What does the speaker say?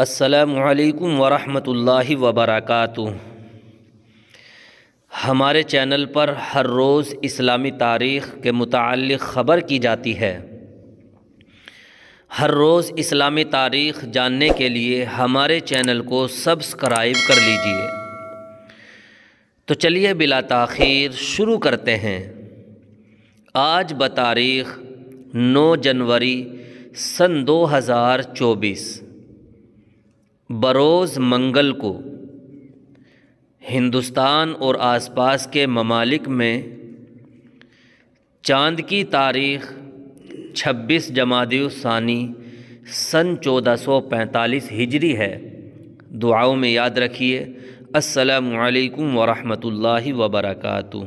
असलकम वरहमतुल्लाहि वबरकत हमारे चैनल पर हर रोज़ इस्लामी तारीख़ के मुतल ख़बर की जाती है हर रोज़ इस्लामी तारीख़ जानने के लिए हमारे चैनल को सब्सक्राइब कर लीजिए तो चलिए बिला तखीर शुरू करते हैं आज बतारीख़ 9 जनवरी सन 2024 बरोज़ मंगल को हिंदुस्तान और आसपास के ममालिक में चांद की तारीख़ 26 जमादी सानी सन 1445 हिजरी है दुआओं में याद रखिए असलकम वालेकुम वरहमतुल्लाहि वबरकू